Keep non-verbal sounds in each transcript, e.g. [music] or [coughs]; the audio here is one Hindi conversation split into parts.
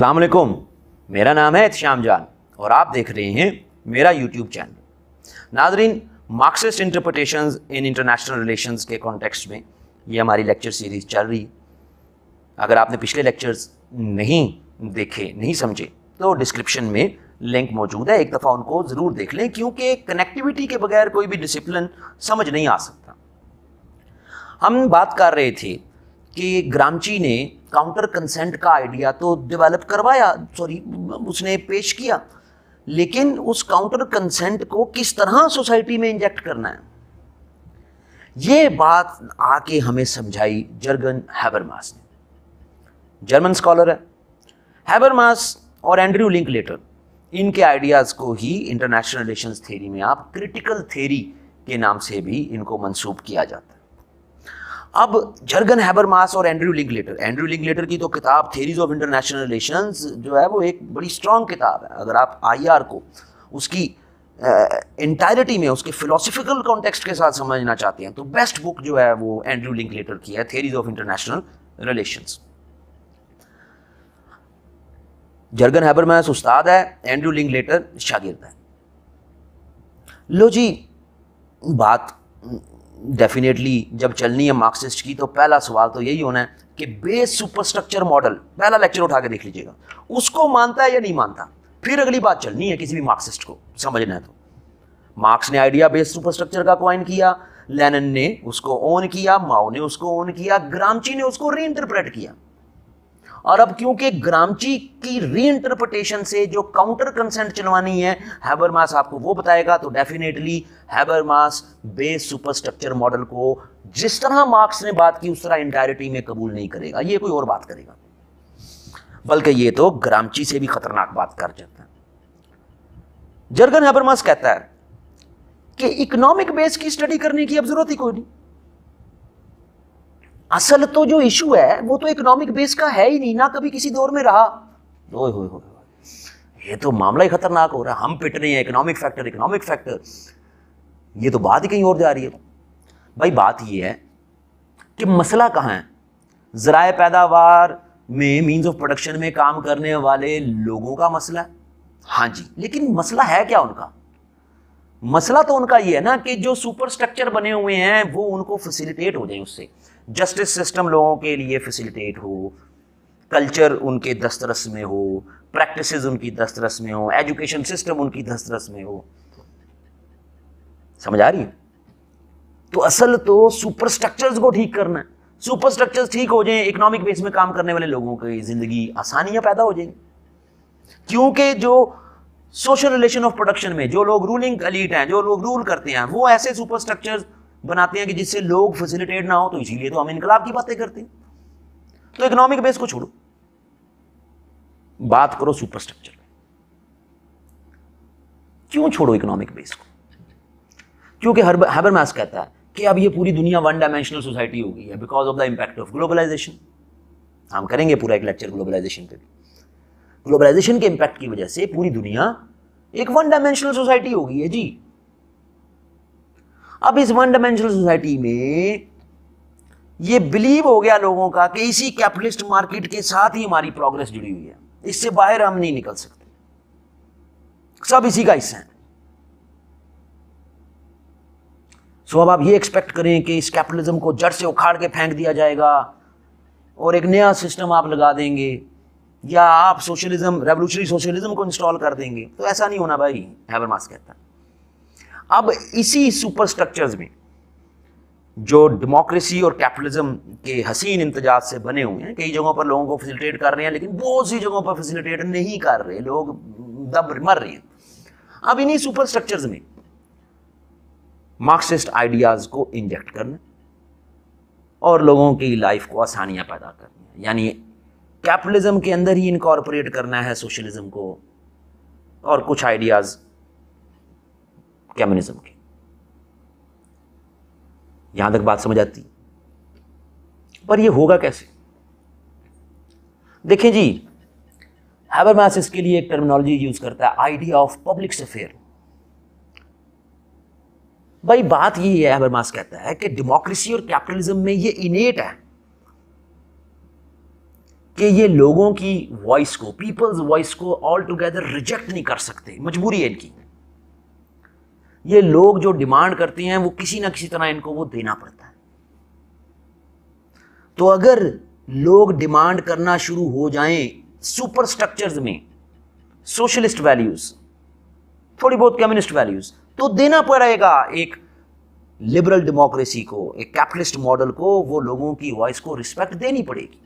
अस्सलाम वालेकुम मेरा नाम है एहत्याम जान और आप देख रहे हैं मेरा यूट्यूब चैनल नाजरीन Marxist interpretation in international relation के कॉन्टेक्स्ट में ये हमारी लेक्चर सीरीज़ चल रही है अगर आपने पिछले लेक्चर्स नहीं देखे नहीं समझे तो डिस्क्रिप्शन में लिंक मौजूद है एक दफ़ा उनको ज़रूर देख लें क्योंकि कनेक्टिविटी के बगैर कोई भी डिसिप्लिन समझ नहीं आ सकता हम बात कर रहे थे कि ग्रामची ने काउंटर कंसेंट का आइडिया तो डेवलप करवाया सॉरी उसने पेश किया लेकिन उस काउंटर कंसेंट को किस तरह सोसाइटी में इंजेक्ट करना है ये बात आके हमें समझाई जर्गन हैबरमास ने जर्मन स्कॉलर है हैबरमास और एंड्रयू लिंक लेटर इनके आइडियाज़ को ही इंटरनेशनल रिलेशंस थ्योरी में आप क्रिटिकल थ्योरी के नाम से भी इनको मंसूब किया जाता है अब जर्गन हैबर मास और एंड्रयू एंड्रू एंड्रयू लेटर की तो किताब थेरीज ऑफ इंटरनेशनल रिलेशन जो है वो एक बड़ी स्ट्रांग किताब है अगर आप आर को उसकी इंटायरिटी में उसके फिलोसफिकल कॉन्टेक्स्ट के साथ समझना चाहते हैं तो बेस्ट बुक जो है वो एंड्रयू लेटर की है theories of international relation Jurgen Habermas उस्ताद है एंड्रयू लेटर शागिर्द है लो जी बात डेफिनेटली जब चलनी है मार्क्सिस्ट की तो पहला सवाल तो यही होना है कि बेस सुपरस्ट्रक्चर मॉडल पहला लेक्चर उठा के देख लीजिएगा उसको मानता है या नहीं मानता फिर अगली बात चलनी है किसी भी मार्क्सिस्ट को समझना है तो मार्क्स ने आइडिया बेस सुपरस्ट्रक्चर का क्वाइन किया लेनन ने उसको ओन किया माओ ने उसको ओन किया ग्रामची ने उसको री किया और अब क्योंकि ग्रामची की री इंटरप्रिटेशन से जो काउंटर कंसेंट चलवानी है मास आपको वो बताएगा तो definitely Habermas base superstructure model को जिस तरह मार्क्स ने बात की उस तरह इंटायरिटी में कबूल नहीं करेगा ये कोई और बात करेगा बल्कि ये तो ग्रामची से भी खतरनाक बात कर जाता है जर्गन हैबरमास कहता है कि इकोनॉमिक बेस की स्टडी करने की अब जरूरत ही कोई नहीं असल तो जो इशू है वो तो इकोनॉमिक बेस का है ही नहीं ना कभी किसी दौर में रहा ओए होए होए ये तो मामला ही खतरनाक हो रहा है हम पिट रहे हैं इकोनॉमिक फैक्टर इकोनॉमिक फैक्टर ये तो बात ही कहीं और जा रही है भाई बात ये है कि मसला कहाँ है ज़रा पैदावार में मीन्स ऑफ प्रोडक्शन में काम करने वाले लोगों का मसला है हाँ जी लेकिन मसला है क्या उनका मसला तो उनका ये है ना कि जो सुपर स्ट्रक्चर बने हुए हैं वो उनको फैसिलिटेट हो जाए उससे जस्टिस सिस्टम लोगों के लिए फैसिलिटेट हो कल्चर उनके दस्तरस में हो प्रैक्टिसेस उनकी दस्तरस में हो एजुकेशन सिस्टम उनकी दस्तरस में हो समझ आ रही है तो असल तो सुपर स्ट्रक्चर को ठीक करना है सुपर स्ट्रक्चर ठीक हो जाए इकोनॉमिक बेस में काम करने वाले लोगों की जिंदगी आसानियां पैदा हो जाएंगी क्योंकि जो सोशल रिलेशन ऑफ प्रोडक्शन में जो लोग रूलिंग अलीट हैं जो लोग रूल करते हैं वो ऐसे सुपर स्ट्रक्चर बनाते हैं कि जिससे लोग फैसिलिटेट ना हो तो इसीलिए तो हम इनकलाब की बातें करते हैं तो इकोनॉमिक बेस को छोड़ो बात करो सुपरस्ट्रक्चर क्यों छोड़ो इकोनॉमिक बेस को क्योंकि हर, कहता है कि अब ये पूरी दुनिया वन डायमेंशनल सोसाइटी हो गई है because of the impact of globalisation हम करेंगे पूरा एक लेक्चर ग्लोबलाइजेशन पे भी ग्लोबलाइजेशन के इंपैक्ट की वजह से पूरी दुनिया एक वन डायमेंशनल सोसाइटी हो गई है जी अब इस वन डायमेंशनल सोसाइटी में ये बिलीव हो गया लोगों का कि इसी कैपिटलिस्ट मार्केट के साथ ही हमारी प्रोग्रेस जुड़ी हुई है इससे बाहर हम नहीं निकल सकते सब इसी का हिस्सा है सो अब आप ये एक्सपेक्ट करें कि इस कैपिटलिज्म को जड़ से उखाड़ के फेंक दिया जाएगा और एक नया सिस्टम आप लगा देंगे या आप सोशलिज्म रेवोल्यूशनरी सोशलिज्म को इंस्टॉल कर देंगे तो ऐसा नहीं होना भाई हैबरमास कहता है अब इसी सुपर स्ट्रक्चर्स में जो डेमोक्रेसी और कैपिटलिज्म के हसीन इंतजार से बने हुए हैं कई जगहों पर लोगों को फैसिलिटेट कर रहे हैं लेकिन बहुत सी जगहों पर फैसिलिटेट नहीं कर रहे लोग दब मर रहे हैं अब इन्हीं सुपर स्ट्रक्चर्स में मार्क्सिस्ट आइडियाज को इंजेक्ट करना और लोगों की लाइफ को आसानियां पैदा करनी यानी कैपिटलिज्म के अंदर ही इनकॉर्पोरेट करना है सोशलिज्म को और कुछ आइडियाज़ कम्युनिज्म के यहां तक बात समझ आती पर यह होगा कैसे देखें जी हैबर मैसेज इसके लिए एक टर्मिनोलॉजी यूज करता है आइडिया ऑफ पब्लिक अफेयर भाई बात ये है मास कहता है कि डेमोक्रेसी और कैपिटलिज्म में ये इनेट है कि ये लोगों की वॉइस को पीपल्स वॉइस को ऑल टुगेदर रिजेक्ट नहीं कर सकते मजबूरी है इनकी ये लोग जो डिमांड करते हैं वो किसी ना किसी तरह इनको वो देना पड़ता है तो अगर लोग डिमांड करना शुरू हो जाएं सुपर स्ट्रक्चर्स में सोशलिस्ट वैल्यूज थोड़ी बहुत कम्युनिस्ट वैल्यूज तो देना पड़ेगा एक लिबरल डेमोक्रेसी को एक कैपिटलिस्ट मॉडल को वो लोगों की वॉइस को रिस्पेक्ट देनी पड़ेगी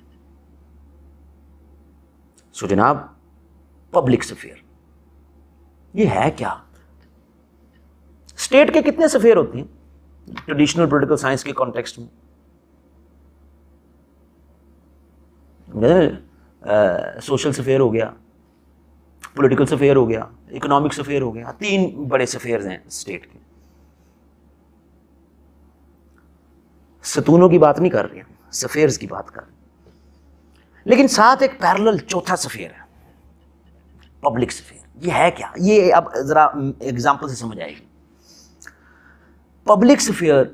सो जनाब पब्लिक सफेयर ये है क्या स्टेट के कितने सफ़ेर होते हैं ट्रेडिशनल पोलिटिकल साइंस के कॉन्टेक्स्ट में सोशल सफ़ेयर हो गया पॉलिटिकल सफ़ेयर हो गया इकोनॉमिक सफ़ेयर हो गया तीन बड़े सफ़ेयर हैं स्टेट के सतूनों की बात नहीं कर रहे हैं सफ़ेयर्स की बात कर रहे हैं लेकिन साथ एक पैरल चौथा सफ़ेयर है पब्लिक सफ़ेयर ये है क्या ये अब ज़रा एग्जाम्पल हम्म, से समझ आएगी पब्लिक स्फीयर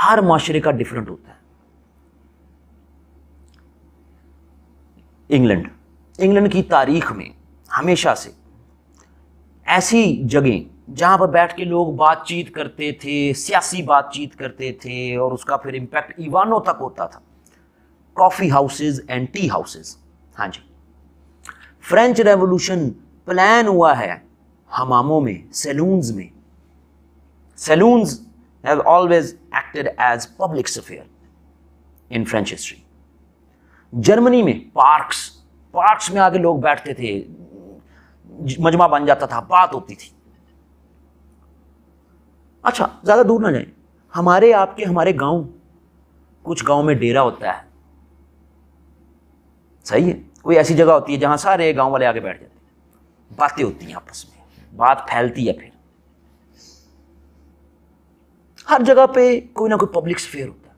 हर माशरे का डिफरेंट होता है इंग्लैंड इंग्लैंड की तारीख में हमेशा से ऐसी जगह जहां पर बैठ के लोग बातचीत करते थे सियासी बातचीत करते थे और उसका फिर इंपैक्ट इवानों तक होता था coffee houses and tea houses हाँ जी फ्रेंच रेवोल्यूशन प्लान हुआ है हमामों में सैलून्स में Saloons have always acted as public sphere in French history. Germany में पार्क्स पार्क्स में आके लोग बैठते थे मजमा बन जाता था बात होती थी अच्छा ज़्यादा दूर ना जाए हमारे आपके हमारे गांव कुछ गांव में डेरा होता है सही है कोई ऐसी जगह होती है जहां सारे गांव वाले आके बैठ जाते हैं बातें होती हैं आपस में बात फैलती है फिर हर जगह पे कोई ना कोई पब्लिक स्फेयर होता है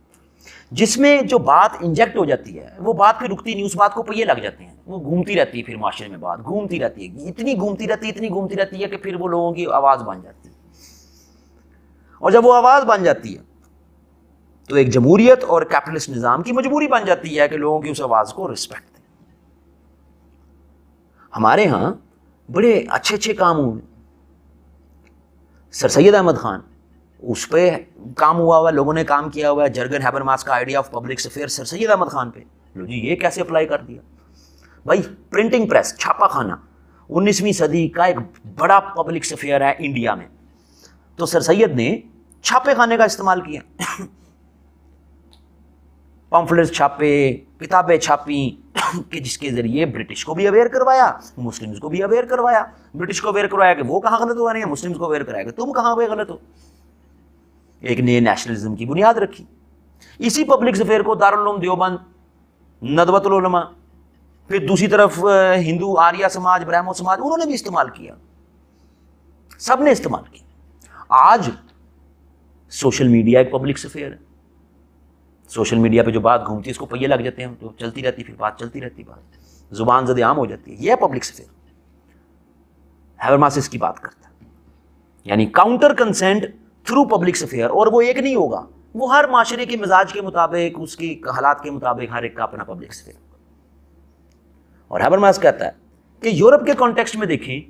जिसमें जो बात इंजेक्ट हो जाती है वो बात फिर रुकती नहीं उस बात को पहिए लग जाते हैं वो घूमती रहती है फिर माशरे में बात घूमती रहती है इतनी घूमती रहती है इतनी घूमती रहती है कि फिर वो लोगों की आवाज़ बन जाती है और जब वो आवाज़ बन जाती है तो एक जमहूरियत और कैपिटलिस्ट निज़ाम की मजबूरी बन जाती है कि लोगों की उस आवाज़ को रिस्पेक्ट दें हमारे यहाँ बड़े अच्छे अच्छे काम हुए सर सैद अहमद ख़ान उस पर काम हुआ हुआ लोगों ने काम किया हुआ है जर्गन मास का idea of public affair sir Syed Ahmad Khan पे लो जी ये कैसे अप्लाई कर दिया भाई प्रिंटिंग प्रेस छापा खाना उन्नीसवीं सदी का एक बड़ा पब्लिक अफेयर है इंडिया में तो सर सैद ने छापे खाने का इस्तेमाल किया पम्फलेट्स [coughs] छापे किताबें छापी [coughs] कि जिसके ज़रिए ब्रिटिश को भी अवेयर करवाया मुस्लिम्स को भी अवेयर करवाया ब्रिटिश को अवेयर करवाया कि वो कहाँ गलत हुआ नहीं हैं मुस्लिम्स को अवेयर कराया कि तुम कहाँ पे गलत हो एक नए नेशनलिज्म की बुनियाद रखी इसी पब्लिक अफेयर को दारुल देवबंद नदवतलमा फिर दूसरी तरफ हिंदू आर्या समाज ब्राह्मण समाज उन्होंने भी इस्तेमाल किया सब ने इस्तेमाल किया आज सोशल मीडिया एक पब्लिक अफेयर है सोशल मीडिया पे जो बात घूमती है इसको पहिए लग जाते हैं तो चलती रहती फिर बात चलती रहती बात जुबान जद आम हो जाती है यह पब्लिक अफेयर हैबरमास की बात करता है यानी counter consent through public affair और वो एक नहीं होगा वो हर माशरे के मिजाज के मुताबिक उसकी हालात के मुताबिक हर एक का अपना पब्लिक अफेयर और मास कहता है कि यूरोप के कॉन्टेक्स्ट में देखें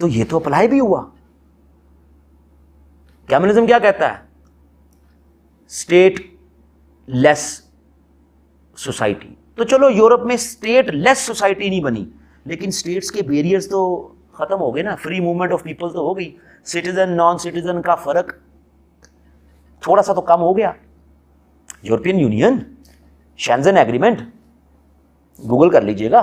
तो ये तो अप्लाई भी हुआ कैम्युनिज्म क्या कहता है स्टेट लेस सोसाइटी तो चलो यूरोप में स्टेट लेस सोसाइटी नहीं बनी लेकिन स्टेट्स के बेरियर्स तो ख़त्म हो गई ना फ्री मूवमेंट ऑफ पीपल तो हो गई सिटीजन नॉन सिटीजन का फ़र्क थोड़ा सा तो कम हो गया European Union Schengen agreement Google कर लीजिएगा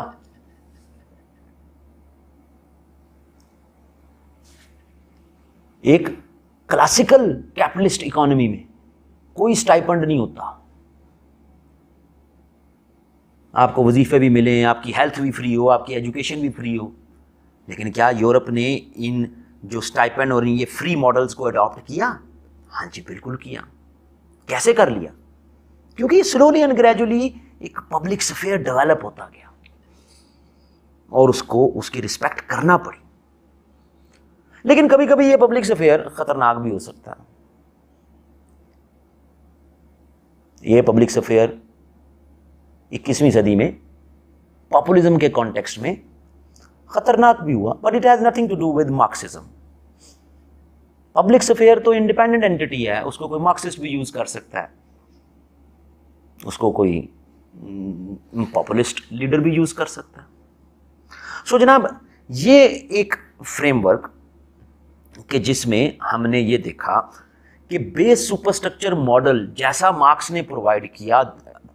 एक क्लासिकल कैपिटलिस्ट इकोनॉमी में कोई स्टाइपेंड नहीं होता आपको वजीफे भी मिले आपकी हेल्थ भी फ्री हो आपकी एजुकेशन भी फ्री हो लेकिन क्या यूरोप ने इन जो स्टाइपेंड और ये फ्री मॉडल्स को अडॉप्ट किया हाँ जी बिल्कुल किया कैसे कर लिया क्योंकि स्लोली एंड ग्रेजुअली एक पब्लिक सफेयर डेवलप होता गया और उसको उसकी रिस्पेक्ट करना पड़ी लेकिन कभी कभी ये पब्लिक सफेयर खतरनाक भी हो सकता है ये पब्लिक सफेयर 21वीं सदी में पॉपुलिज्म के कॉन्टेक्स्ट में खतरनाक भी हुआ but it has nothing to do with Marxism public sphere तो इंडिपेंडेंट एंटिटी है उसको कोई मार्क्सिस्ट भी यूज़ कर सकता है उसको कोई पॉपुलिस्ट mm, लीडर mm, भी यूज़ कर सकता है सो so, जनाब ये एक फ्रेमवर्क के जिसमें हमने ये देखा कि बेस सुपरस्ट्रक्चर मॉडल जैसा मार्क्स ने प्रोवाइड किया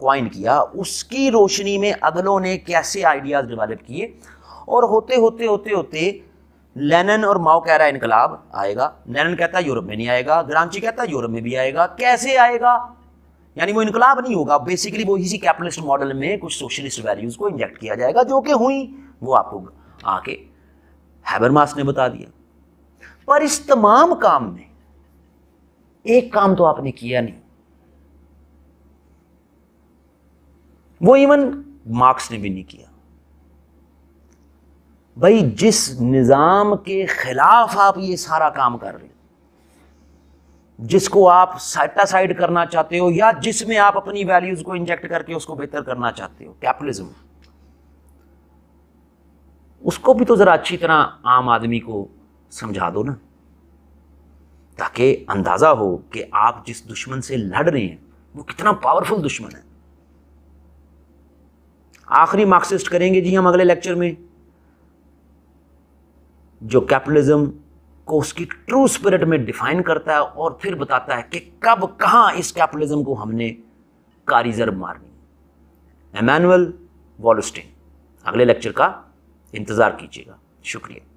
क्वाइन किया उसकी रोशनी में अगलों ने कैसे आइडियाज़ डेवलप किए और होते होते होते होते लेनन और माओ कह रहा है इनकलाब आएगा लेनन कहता है यूरोप में नहीं आएगा ग्रांची कहता है यूरोप में भी आएगा कैसे आएगा यानी वो इनकलाब नहीं होगा बेसिकली वो इसी कैपिटलिस्ट मॉडल में कुछ सोशलिस्ट वैल्यूज को इंजेक्ट किया जाएगा जो कि हुई वो आपको आके हैबरमास ने बता दिया पर इस तमाम काम में एक काम तो आपने किया नहीं वो इवन मार्क्स ने भी नहीं किया भाई जिस निज़ाम के ख़िलाफ़ आप ये सारा काम कर रहे हो जिसको आप साइटासाइड करना चाहते हो या जिसमें आप अपनी वैल्यूज़ को इंजेक्ट करके उसको बेहतर करना चाहते हो कैपिटलिज्म उसको भी तो ज़रा अच्छी तरह आम आदमी को समझा दो ना ताकि अंदाज़ा हो कि आप जिस दुश्मन से लड़ रहे हैं वो कितना पावरफुल दुश्मन है आखिरी मार्क्सिस्ट करेंगे जी हम अगले लेक्चर में जो कैपिटलिज्म को उसकी ट्रू स्पिरिट में डिफाइन करता है और फिर बताता है कि कब कहाँ इस कैपिटलिज्म को हमने कारीजर मारनी एमैनुअल वॉलस्टीन अगले लेक्चर का इंतज़ार कीजिएगा शुक्रिया